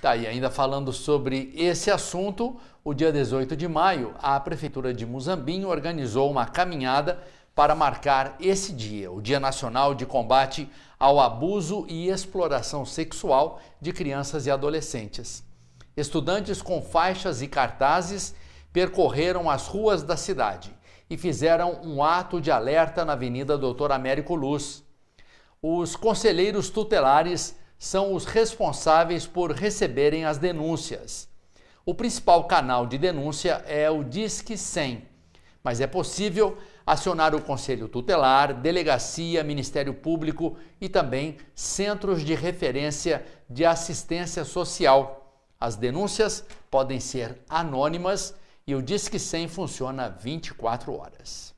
Tá, e ainda falando sobre esse assunto, o dia 18 de maio, a Prefeitura de Muzambinho organizou uma caminhada para marcar esse dia, o Dia Nacional de Combate ao Abuso e Exploração Sexual de Crianças e Adolescentes. Estudantes com faixas e cartazes percorreram as ruas da cidade e fizeram um ato de alerta na Avenida Doutor Américo Luz. Os conselheiros tutelares são os responsáveis por receberem as denúncias. O principal canal de denúncia é o Disque 100, mas é possível acionar o Conselho Tutelar, Delegacia, Ministério Público e também Centros de Referência de Assistência Social. As denúncias podem ser anônimas e o Disque 100 funciona 24 horas.